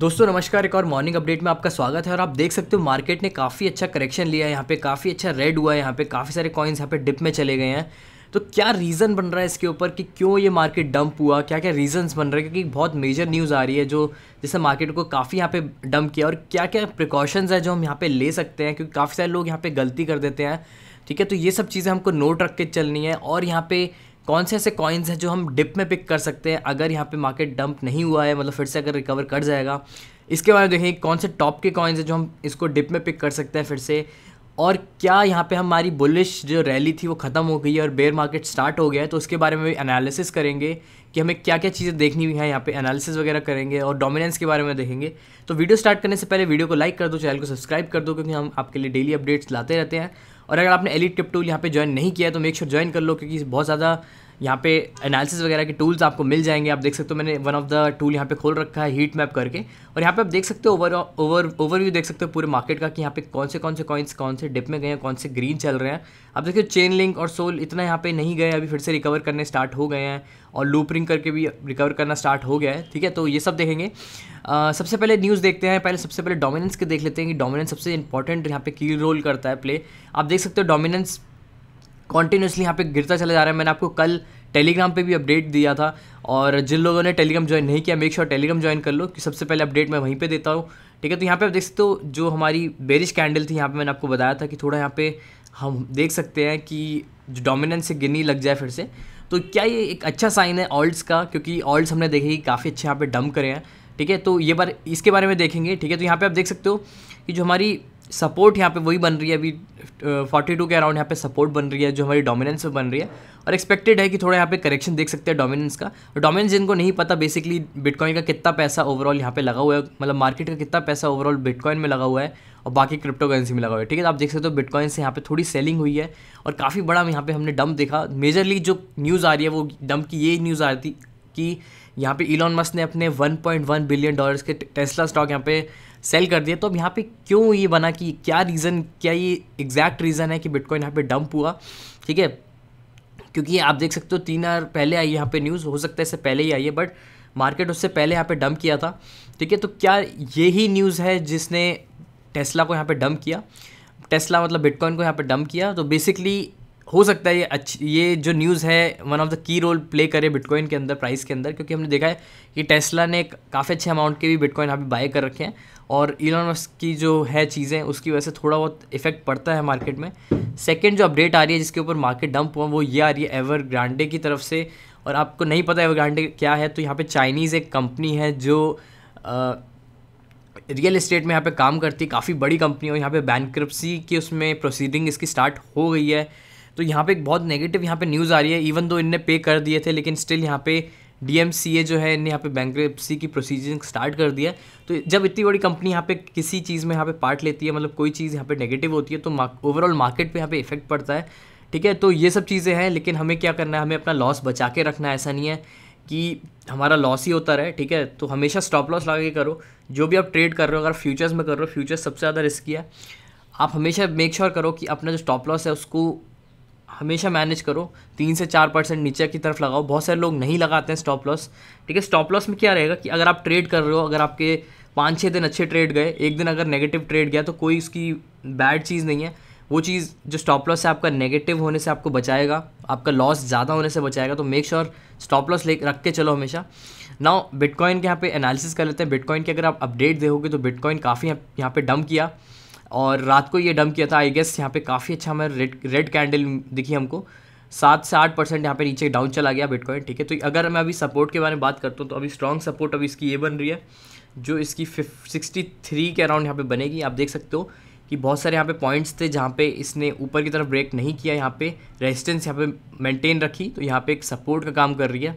दोस्तों नमस्कार एक और मॉर्निंग अपडेट में आपका स्वागत है और आप देख सकते हो मार्केट ने काफ़ी अच्छा करेक्शन लिया है यहाँ पे काफ़ी अच्छा रेड हुआ है यहाँ पे काफ़ी सारे कॉइन्स यहाँ पे डिप में चले गए हैं तो क्या रीज़न बन रहा है इसके ऊपर कि क्यों ये मार्केट डंप हुआ क्या क्या रीज़न्स बन रहे हैं क्योंकि बहुत मेजर न्यूज़ आ रही है जो जिससे मार्केट को काफ़ी यहाँ पे डंप किया और क्या क्या प्रिकॉशंस है जो हम यहाँ पे ले सकते हैं क्योंकि काफ़ी सारे लोग यहाँ पे गलती कर देते हैं ठीक है तो ये सब चीज़ें हमको नोट रख के चलनी है और यहाँ पे कौन से ऐसे कॉइन्स हैं जो हम डिप में पिक कर सकते हैं अगर यहाँ पे मार्केट डंप नहीं हुआ है मतलब फिर से अगर रिकवर कर जाएगा इसके बारे में देखेंगे कौन से टॉप के कॉइन्स हैं जो हम इसको डिप में पिक कर सकते हैं फिर से और क्या यहाँ पे हमारी बुलिश जो रैली थी वो ख़त्म हो गई है और बेयर मार्केट स्टार्ट हो गया है तो उसके बारे में भी एनालिसिस करेंगे कि हमें क्या क्या चीज़ें देखनी हुई हैं यहाँ पे एनालिसिस वगैरह करेंगे और डोमिनेंस के बारे में देखेंगे तो वीडियो स्टार्ट करने से पहले वीडियो को लाइक कर दो चैनल को सब्सक्राइब कर दो क्योंकि हम आपके लिए डेली अपडेट्स लाते रहते हैं और अगर आपने एलिट टिप टूल यहाँ पे ज्वाइन नहीं किया है तो मेक श्योर ज्वाइन कर लो क्योंकि बहुत ज़्यादा यहाँ पे एनालिसिस वगैरह के टूल्स आपको मिल जाएंगे आप देख सकते हो मैंने वन ऑफ द टूल यहाँ पे खोल रखा है हीट मैप करके और यहाँ पे आप देख सकते हो ओवर ओवर ओवरव्यू देख सकते हो पूरे मार्केट का कि यहाँ पे कौन से कौन से कॉइन्स कौन से डिप में गए हैं कौन से ग्रीन चल रहे हैं आप देखिए चेन लिंक और सोल इतना यहाँ पे नहीं गए अभी फिर से रिकवर करने स्टार्ट हो गए हैं और लूप रिंग करके भी रिकवर करना स्टार्ट हो गया है ठीक है तो ये सब देखेंगे आ, सबसे पहले न्यूज़ देखते हैं पहले सबसे पहले डोमिनेंस के देख लेते हैं कि डोमिनेंस सबसे इंपॉर्टेंट यहाँ पे की रोल करता है प्ले आप देख सकते हो डोमिनेंस कॉन्टीन्यूसली यहाँ पे गिरता चला जा रहा है मैंने आपको कल टेलीग्राम पे भी अपडेट दिया था और जिन लोगों ने टेलीग्राम ज्वाइन नहीं किया मेक श्योर टेलीग्राम ज्वाइन कर लो कि सबसे पहले अपडेट मैं वहीं पे देता हूँ ठीक है तो यहाँ पे आप देख सकते हो जो हमारी बेरिश कैंडल थी यहाँ पे मैंने आपको बताया था कि थोड़ा यहाँ पे हम देख सकते हैं कि जो डोमिनेंस से गिरनी लग जाए फिर से तो क्या ये एक अच्छा साइन है ऑल्ट्स का क्योंकि ऑल्ट्स हमने देखे कि काफ़ी अच्छे यहाँ पे डम करे हैं ठीक है तो ये बार इसके बारे में देखेंगे ठीक है तो यहाँ पे आप देख सकते हो कि जो हमारी सपोर्ट यहाँ पे वही बन रही है अभी फोर्टी टू के अराउंड यहाँ पे सपोर्ट बन रही है जो हमारी डोमिनेंस में बन रही है और एक्सपेक्टेड है कि थोड़ा यहाँ पे करेक्शन देख सकते हैं डोमिनेंस का डोमिनेंस जिनको नहीं पता बेसिकली बिटकॉइन का कितना पैसा ओवरऑल यहाँ पे लगा हुआ है मतलब मार्केट का कितना पैसा ओवरऑल बिटकॉइन में लगा हुआ है और बाकी क्रिप्टो करेंसी में लगा हुआ है ठीक है तो आप देख सकते हो बिटकॉइन से यहाँ पे थोड़ी सेलिंग हुई है और काफ़ी बड़ा यहाँ पे हमने डंप देखा मेजरली जो न्यूज़ आ रही है वो डंप की ये न्यूज़ आ रही थी कि यहाँ पे इलॉन मस्क ने अपने 1.1 बिलियन डॉलर्स के टेस्ला स्टॉक यहाँ पे सेल कर दिए तो अब यहाँ पे क्यों ये बना कि क्या रीज़न क्या ये एग्जैक्ट रीज़न है कि बिटकॉइन यहाँ पे डंप हुआ ठीक है क्योंकि आप देख सकते हो तीन आर पहले आई यहाँ पे न्यूज़ हो सकता है इससे पहले ही आई है बट मार्केट उससे पहले यहाँ पे डंप किया था ठीक है तो क्या ये ही न्यूज़ है जिसने टेस्ला को यहाँ पे डंप किया टेस्ला मतलब बिटकॉइन को यहाँ पे डंप किया तो बेसिकली हो सकता है ये अच्छी ये जो न्यूज़ है one of the key role play करे बिटकॉइन के अंदर प्राइस के अंदर क्योंकि हमने देखा है कि टेस्ला ने काफ़ी अच्छे अमाउंट के भी बिटकॉइन यहाँ पे बाय कर रखे हैं और इलॉन मस्क की जो है चीज़ें उसकी वजह से थोड़ा बहुत इफेक्ट पड़ता है मार्केट में सेकेंड जो अपडेट आ रही है जिसके ऊपर मार्केट डंप हुआ वो ये आ रही है एवर ग्रांडे की तरफ से और आपको नहीं पता एवर ग्रांडे क्या है तो यहाँ पर चाइनीज़ एक कंपनी है जो रियल इस्टेट में यहाँ पर काम करती है काफ़ी बड़ी कंपनी और यहाँ पर बैंक्रप्सी की उसमें प्रोसीडिंग इसकी स्टार्ट हो गई है तो यहाँ पे एक बहुत नेगेटिव यहाँ पे न्यूज़ आ रही है इवन दो इनने पे कर दिए थे लेकिन स्टिल यहाँ पे डीएमसीए जो है इनने यहाँ पे बैंक की प्रोसीजर स्टार्ट कर दिया तो जब इतनी बड़ी कंपनी यहाँ पे किसी चीज़ में यहाँ पे पार्ट लेती है मतलब कोई चीज़ यहाँ पे नेगेटिव होती है तो ओवरऑल मार्केट पे यहाँ पे इफेक्ट पड़ता है ठीक है तो ये सब चीज़ें हैं लेकिन हमें क्या करना है हमें अपना लॉस बचा के रखना है ऐसा नहीं है कि हमारा लॉस ही होता रहे ठीक है तो हमेशा स्टॉप लॉस लगा के करो जो भी आप ट्रेड कर रहे हो अगर फ्यूचर्स में कर रहे हो फ्यूचर्स सबसे ज़्यादा रिस्की है आप हमेशा मेक श्योर sure करो कि अपना जो स्टॉप लॉस है उसको हमेशा मैनेज करो तीन से चार परसेंट नीचे की तरफ लगाओ बहुत सारे लोग नहीं लगाते हैं स्टॉप लॉस ठीक है स्टॉप लॉस में क्या रहेगा कि अगर आप ट्रेड कर रहे हो अगर आपके पाँच छः दिन अच्छे ट्रेड गए एक दिन अगर नेगेटिव ट्रेड गया तो कोई उसकी बैड चीज़ नहीं है वो चीज़ जो स्टॉप लॉस है आपका नेगेटिव होने से आपको बचाएगा आपका लॉस ज़्यादा होने से बचाएगा तो मेक श्योर स्टॉप लॉस ले रख के चलो हमेशा नाउ बिटकॉइन के यहाँ पे एनालिसिस कर लेते हैं बिटकॉइन की अगर आप अपडेट देोगे तो बिटकॉइन काफ़ी यहाँ पे डम किया और रात को ये डंप किया था आई गेस यहाँ पे काफ़ी अच्छा हमें रेड रेड कैंडल दिखी हमको सात से आठ परसेंट यहाँ पे नीचे डाउन चला गया बिटकॉइन ठीक है तो अगर मैं अभी सपोर्ट के बारे में बात करता हूँ तो अभी स्ट्रॉन्ग सपोर्ट अभी इसकी ये बन रही है जो इसकी सिक्सटी थ्री के अराउंड यहाँ पे बनेगी आप देख सकते हो कि बहुत सारे यहाँ पे पॉइंट्स थे जहाँ पे इसने ऊपर की तरफ ब्रेक नहीं किया यहाँ पे रेजिस्टेंस यहाँ पे मेंटेन रखी तो यहाँ पे एक सपोर्ट का काम कर रही है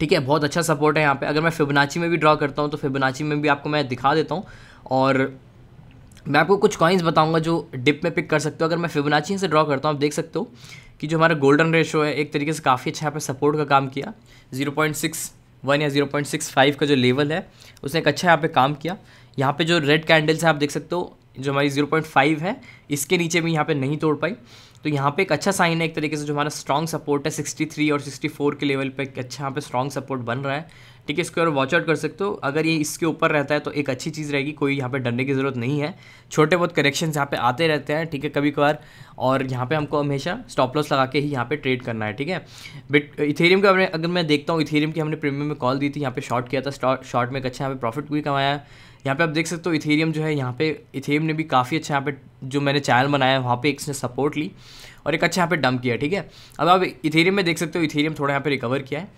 ठीक है बहुत अच्छा सपोर्ट है यहाँ पे अगर मैं फिबनाची में भी ड्रॉ करता हूँ तो फिबनाची में भी आपको मैं दिखा देता हूँ और मैं आपको कुछ कॉइन्स बताऊंगा जो डिप में पिक कर सकते हो अगर मैं फिबोनाची से ड्रॉ करता हूँ आप देख सकते हो कि जो हमारा गोल्डन रेशो है एक तरीके से काफ़ी अच्छा यहाँ पर सपोर्ट का काम किया 0.61 या 0.65 का जो लेवल है उसने एक अच्छा यहाँ पे काम किया यहाँ पे जो रेड कैंडल्स हैं आप देख सकते हो जो हमारी फाइव है इसके नीचे भी यहाँ पे नहीं तोड़ पाई तो यहाँ पे एक अच्छा साइन है एक तरीके से जो हमारा स्ट्रॉन्ग सपोर्ट है 63 और 64 के लेवल पे एक अच्छा यहाँ पे स्ट्रॉन्ग सपोर्ट बन रहा है ठीक है इसको और वॉच आउट कर सकते हो अगर ये इसके ऊपर रहता है तो एक अच्छी चीज़ रहेगी कोई यहाँ पे डरने की ज़रूरत नहीं है छोटे बहुत करेक्शन यहाँ पे आते रहते हैं ठीक है कभी कभार और यहाँ पे हमको हमेशा स्टॉप लॉस लगा के ही यहाँ पे ट्रेड करना है ठीक है बट इथेरियम का अगर मैं देखता हूँ इथेरियम की हमने प्रीमियम में कॉल दी थी यहाँ पे शॉर्ट किया था शॉर्ट में एक अच्छा यहाँ पे प्रॉफिट भी कमाया यहाँ पे आप देख सकते हो इथेरियम जो है यहाँ पे इथेरियम ने भी काफ़ी अच्छा यहाँ पे जो मैंने चैनल बनाया है वहाँ पे इसने सपोर्ट ली और एक अच्छा यहाँ पे डंप किया ठीक है अब आप इथेरियम में देख सकते हो इथेरियम थोड़ा यहाँ पे रिकवर किया है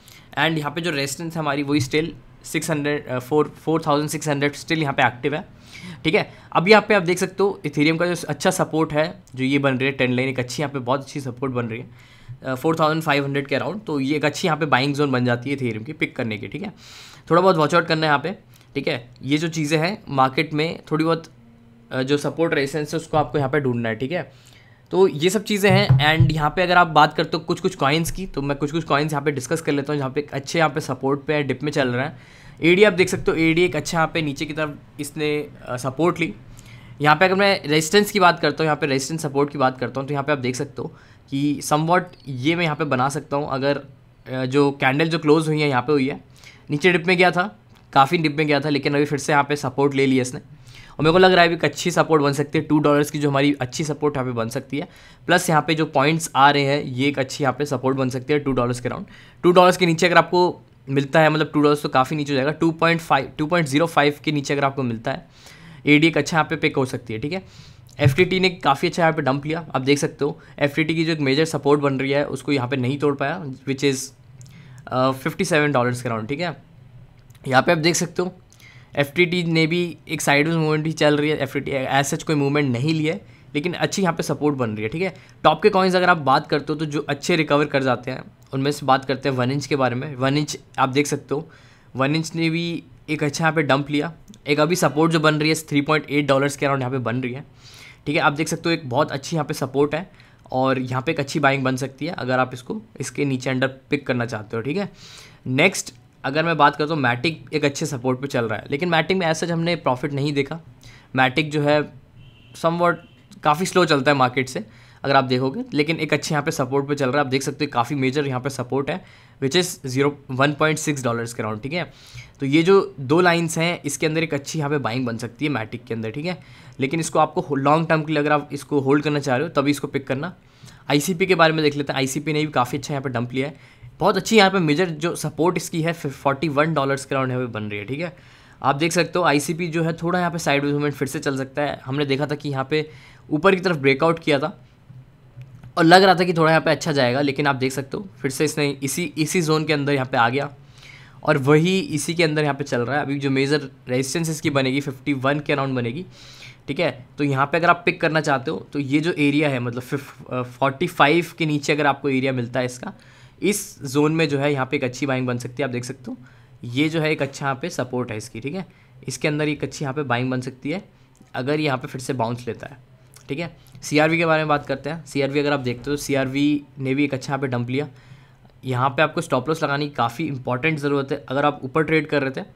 एंड यहाँ पे जो रेजिस्टेंस हमारी वही still six hundred four four thousand six hundred still यहाँ पे एक्टिव है ठीक है अब यहाँ पे आप देख सकते हो इथेरियम का जो अच्छा सपोर्ट है जो ये बन रही है टेन लाइन एक अच्छी यहाँ पे बहुत अच्छी सपोर्ट बन रही है फोर थाउजेंड फाइव हंड्रेड के अराउंड तो ये एक अच्छी यहाँ पे बाइंग जोन बन जाती है थेरियम की पिक करने की ठीक है थोड़ा बहुत वॉचआउट करना है यहाँ पे ठीक है ये जो चीज़ें हैं मार्केट में थोड़ी बहुत जो सपोर्ट रेसेंस है उसको आपको यहाँ पे ढूंढना है ठीक है तो ये सब चीज़ें हैं एंड यहाँ पे अगर आप बात करते हो कुछ कुछ कॉइन्स की तो मैं कुछ कुछ कॉइन्स यहाँ पे डिस्कस कर लेता हूँ जहाँ पे अच्छे यहाँ पे सपोर्ट पे डिप में चल रहे हैं डी आप देख सकते हो डी एक अच्छा यहाँ पे नीचे की तरफ इसने सपोर्ट ली यहाँ पे अगर मैं रेजिस्टेंस की बात करता हूँ यहाँ पे रेजिस्टेंस सपोर्ट की बात करता हूँ तो यहाँ पे आप देख सकते हो कि समवॉट ये मैं यहाँ पे बना सकता हूँ अगर जो कैंडल जो क्लोज हुई है यहाँ पे हुई है नीचे डिप में गया था काफ़ी डिप में गया था लेकिन अभी फिर से यहाँ पे सपोर्ट ले लिया इसने और मेरे को लग रहा है अभी एक अच्छी सपोर्ट बन सकती है टू डॉलर्स की जो हमारी अच्छी सपोर्ट यहाँ पे बन सकती है प्लस यहाँ पे जो पॉइंट्स आ रहे हैं ये एक अच्छी यहाँ पे सपोर्ट बन सकती है टू डॉलर्स के राउंड टू डॉलर्स के नीचे अगर आपको मिलता है मतलब टू डॉलर्स तो काफ़ी नीचे हो जाएगा two point five two point zero five के नीचे अगर आपको मिलता है ए डी एक अच्छा यहाँ पे पिक हो सकती है ठीक है एफ ने काफ़ी अच्छा यहाँ पे डंप लिया आप देख सकते हो एफ की जो एक मेजर सपोर्ट बन रही है उसको यहाँ पे नहीं तोड़ पाया which is fifty seven dollars के राउंड ठीक है यहाँ पे आप देख सकते हो एफ ने भी एक साइडवेज मूवमेंट भी चल रही है एफ टी एज सच कोई मूवमेंट नहीं लिया है लेकिन अच्छी यहाँ पे सपोर्ट बन रही है ठीक है टॉप के कॉइन्स अगर आप बात करते हो तो जो अच्छे रिकवर कर जाते हैं उनमें से बात करते हैं वन इंच के बारे में वन इंच आप देख सकते हो वन इंच ने भी एक अच्छा यहाँ पे डंप लिया एक अभी सपोर्ट जो बन रही है थ्री पॉइंट एट डॉलर्स के अराउंड यहाँ पे बन रही है ठीक है आप देख सकते हो एक बहुत अच्छी यहाँ पे सपोर्ट है और यहाँ पे एक अच्छी बाइंग बन सकती है अगर आप इसको इसके नीचे अंडर पिक करना चाहते हो ठीक है नेक्स्ट अगर मैं बात करूँ तो मैटिक एक अच्छे सपोर्ट पे चल रहा है लेकिन मैटिक में ऐसा हमने प्रॉफिट नहीं देखा मैटिक जो है समवट काफ़ी स्लो चलता है मार्केट से अगर आप देखोगे लेकिन एक अच्छे यहाँ पे सपोर्ट पे चल रहा है आप देख सकते हो काफ़ी मेजर यहाँ पे सपोर्ट है which is zero one point six dollars के राउंड ठीक है तो ये जो दो लाइन्स हैं इसके अंदर एक अच्छी यहाँ पे बाइंग बन सकती है मैटिक के अंदर ठीक है लेकिन इसको आपको लॉन्ग टर्म के लिए अगर आप इसको होल्ड करना चाह रहे हो तभी इसको पिक करना आई के बारे में देख लेते हैं आई ने भी काफ़ी अच्छा यहाँ पर डंप लिया है बहुत अच्छी यहाँ पे मेजर जो सपोर्ट इसकी है फोर्टी वन डॉलर्स के अराउंड यहाँ पे बन रही है ठीक है आप देख सकते हो आईसीपी जो है थोड़ा यहाँ पे साइड मूवमेंट फिर से चल सकता है हमने देखा था कि यहाँ पे ऊपर की तरफ ब्रेकआउट किया था और लग रहा था कि थोड़ा यहाँ पे अच्छा जाएगा लेकिन आप देख सकते हो फिर से इसने इसी इसी जोन के अंदर यहाँ पे आ गया और वही इसी के अंदर यहाँ पे चल रहा है अभी जो मेजर रेजिस्टेंस इसकी बनेगी 51 के अराउंड बनेगी ठीक है तो यहाँ पे अगर आप पिक करना चाहते हो तो ये जो एरिया है मतलब फिफ फोर्टी फाइव के नीचे अगर आपको एरिया मिलता है इसका इस जोन में जो है यहाँ पे एक अच्छी बाइंग बन सकती है आप देख सकते हो ये जो है एक अच्छा यहाँ पे सपोर्ट है इसकी ठीक है इसके अंदर एक अच्छी यहाँ पे बाइंग बन सकती है अगर यहाँ पे फिर से बाउंस लेता है ठीक है सीआरवी के बारे में बात करते हैं सीआरवी अगर आप देखते हो तो सीआरवी ने भी एक अच्छा यहाँ पे डंप लिया यहाँ पे आपको स्टॉप लॉस लगाने की काफ़ी इंपॉर्टेंट ज़रूरत है अगर आप ऊपर ट्रेड कर रहे थे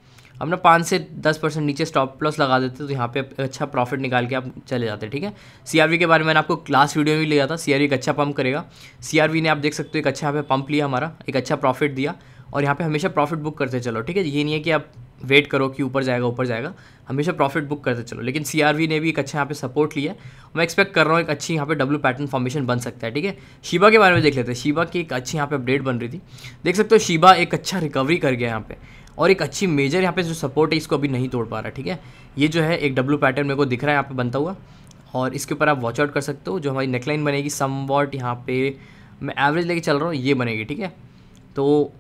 अपना ना पाँच से दस परसेंट नीचे स्टॉप प्लस लगा देते तो यहाँ पे अच्छा प्रॉफिट निकाल के आप चले जाते ठीक है सीआरवी के बारे में मैंने आपको क्लास वीडियो में भी लिया था सीआरवी एक अच्छा पंप करेगा सीआरवी ने आप देख सकते हो एक अच्छा यहाँ पे पंप लिया हमारा एक अच्छा प्रॉफिट दिया और यहाँ पे हमेशा प्रॉफिट बुक करते चलो ठीक है ये नहीं है कि आप वेट करो कि ऊपर जाएगा ऊपर जाएगा हमेशा प्रॉफिट बुक करते चलो लेकिन सी ने भी एक अच्छा यहाँ पे सपोर्ट लिया है मैं एक्सपेक्ट कर रहा हूँ एक अच्छी यहाँ पे डब्ल्यू पैटर्न फॉर्मेशन बन सकता है ठीक है शिबा के बारे में देख लेते हैं शिबा की एक अच्छी यहाँ पे अपडेट बन रही थी देख सकते हो शिबा एक अच्छा रिकवरी कर गया यहाँ पे और एक अच्छी मेजर यहाँ पे जो सपोर्ट है इसको अभी नहीं तोड़ पा रहा ठीक है ये जो है एक डब्लू पैटर्न मेरे को दिख रहा है यहाँ पे बनता हुआ और इसके ऊपर आप वॉचआउट कर सकते हो जो हमारी नेकलाइन बनेगी सम वॉट यहाँ पे मैं एवरेज लेके चल रहा हूँ ये बनेगी ठीक है तो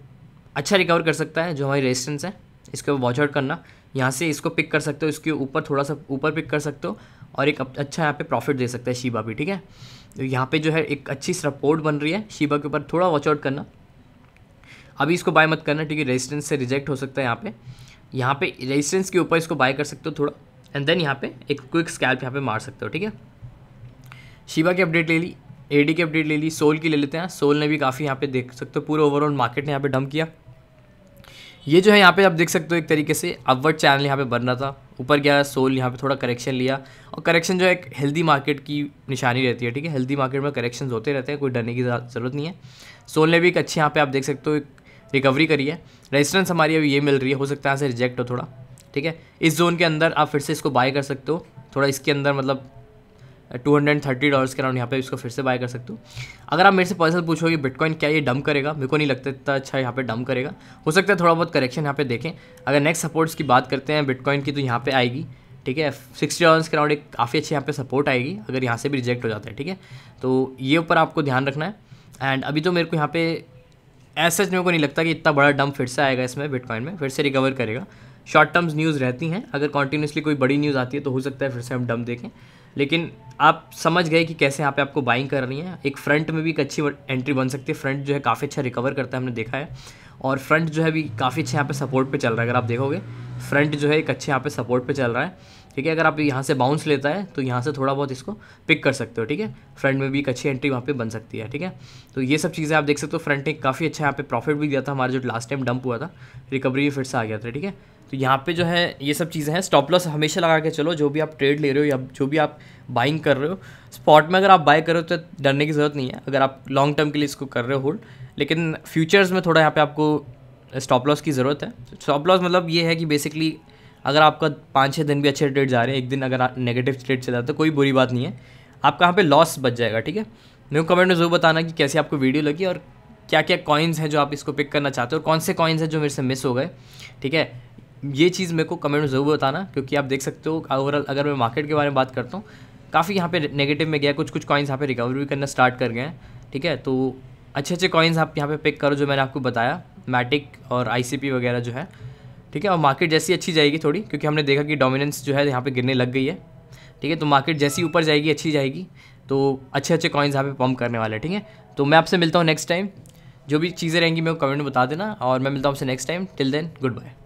अच्छा रिकवर कर सकता है जो हमारी रेजिस्टेंस है इसके ऊपर वॉचआउट करना यहाँ से इसको पिक कर सकते हो इसके ऊपर थोड़ा सा ऊपर पिक कर सकते हो और एक अच्छा यहाँ पे प्रॉफिट दे सकता है शिबा भी ठीक है तो यहाँ पे जो है एक अच्छी सपोर्ट बन रही है शिबा के ऊपर थोड़ा वॉचआउट करना अभी इसको बाय मत करना क्योंकि रेजिस्टेंस से रिजेक्ट हो सकता है यहाँ पे यहाँ पे रेजिस्टेंस के ऊपर इसको बाय कर सकते हो थोड़ा एंड देन यहाँ पे एक क्विक स्कैल्प यहाँ पे मार सकते हो ठीक है शिवा की अपडेट ले ली एडी की अपडेट ले ली सोल की ले लेते हैं सोल ने भी काफ़ी यहाँ पे देख सकते हो पूरा ओवरऑल मार्केट ने यहाँ पे डम किया ये जो है यहाँ पे आप देख सकते हो एक तरीके से अपवर्ड चैनल यहाँ पे बन रहा था ऊपर गया सोल यहाँ पे थोड़ा करेक्शन लिया और करेक्शन जो है एक हेल्दी मार्केट की निशानी रहती है ठीक है हेल्दी मार्केट में करेक्शन होते रहते हैं कोई डरने की ज़रूरत नहीं है सोल ने भी एक अच्छी यहाँ पे आप देख सकते हो एक रिकवरी करी है रेजिस्टेंस हमारी अभी ये मिल रही है हो सकता है यहाँ से रिजेक्ट हो थोड़ा ठीक है इस जोन के अंदर आप फिर से इसको बाय कर सकते हो थोड़ा इसके अंदर मतलब टू हंड्रेड थर्टी डॉलर्स के अराउंड यहाँ पे इसको फिर से बाय कर सकते हो अगर आप मेरे से पर्सनल पूछो कि बिटकॉइन क्या ये डम करेगा मेरे को नहीं लगता इतना अच्छा यहाँ पे डम करेगा हो सकता है थोड़ा बहुत करेक्शन यहाँ पे देखें अगर नेक्स्ट सपोर्ट्स की बात करते हैं बिटकॉइन की तो यहाँ पे आएगी ठीक है सिक्सटी डॉलर्स के अराउंड एक काफ़ी अच्छी यहाँ पे सपोर्ट आएगी अगर यहाँ से भी रिजेक्ट हो जाता है ठीक है तो ये ऊपर आपको ध्यान रखना है एंड अभी तो मेरे को यहाँ पे ऐसा मेरे को नहीं लगता कि इतना बड़ा डंप फिर से आएगा इसमें बिटकॉइन में फिर से रिकवर करेगा शॉर्ट टर्म्स न्यूज़ रहती हैं अगर कॉन्टीन्यूसली कोई बड़ी न्यूज़ आती है तो हो सकता है फिर से हम डंप देखें लेकिन आप समझ गए कि कैसे यहाँ पे आपको बाइंग करनी है एक फ्रंट में भी एक अच्छी एंट्री बन सकती है फ्रंट जो है काफ़ी अच्छा रिकवर करता है हमने देखा है और फ्रंट जो है भी काफ़ी अच्छे यहाँ पे सपोर्ट पे चल रहा है अगर आप देखोगे फ्रंट जो है एक अच्छे यहाँ पे सपोर्ट पे चल रहा है ठीक है अगर आप यहाँ से बाउंस लेता है तो यहाँ से थोड़ा बहुत इसको पिक कर सकते हो ठीक है फ्रंट में भी एक अच्छी एंट्री वहाँ पे बन सकती है ठीक है तो ये सब चीज़ें आप देख सकते हो फ्रंट ने काफ़ी अच्छा यहाँ पे प्रॉफिट भी दिया था हमारा जो लास्ट टाइम डंप हुआ था रिकवरी भी फिर से आ गया था ठीक है तो यहाँ पे जो है ये सब चीज़ें हैं स्टॉप लॉस हमेशा लगा के चलो जो भी आप ट्रेड ले रहे हो या जो भी आप बाइंग कर रहे हो स्पॉट में अगर आप बाय कर रहे हो तो डरने की ज़रूरत नहीं है अगर आप लॉन्ग टर्म के लिए इसको कर रहे हो होल्ड लेकिन फ्यूचर्स में थोड़ा यहाँ पे आपको स्टॉप लॉस की ज़रूरत है स्टॉप लॉस मतलब ये है कि बेसिकली अगर आपका पाँच छः दिन भी अच्छे ट्रेड जा रहे हैं एक दिन अगर आप नेगेटिव ट्रेड चला तो कोई बुरी बात नहीं है आपका यहाँ पे लॉस बच जाएगा ठीक है मेरे को कमेंट में जरूर बताना कि कैसे आपको वीडियो लगी और क्या क्या कॉइन्स हैं जो आप इसको पिक करना चाहते हो और कौन से कॉइन्स हैं जो मेरे से मिस हो गए ठीक है ये चीज़ मेरे को कमेंट में ज़रूर बताना क्योंकि आप देख सकते हो ओवरऑल अगर मैं मार्केट के बारे में बात करता हूँ काफ़ी यहाँ पे नेगेटिव में गया कुछ कुछ कॉइन्स यहाँ पे रिकवर भी करना स्टार्ट कर गए हैं ठीक है तो अच्छे अच्छे कॉइन्स आप यहाँ पे पिक करो जो मैंने आपको बताया मैटिक और आईसीपी वगैरह जो है ठीक है और मार्केट जैसी अच्छी जाएगी थोड़ी क्योंकि हमने देखा कि डोमिनेंस जो है यहाँ पे गिरने लग गई है ठीक है तो मार्केट जैसी ऊपर जाएगी अच्छी जाएगी तो अच्छे अच्छे कॉइन्स यहाँ पे पम्प करने वाले हैं ठीक है तो मैं आपसे मिलता हूँ नेक्स्ट टाइम जो भी चीज़ें रहेंगी मेरे को कमेंट में बता देना और मैं मिलता हूँ आपसे next time till then good bye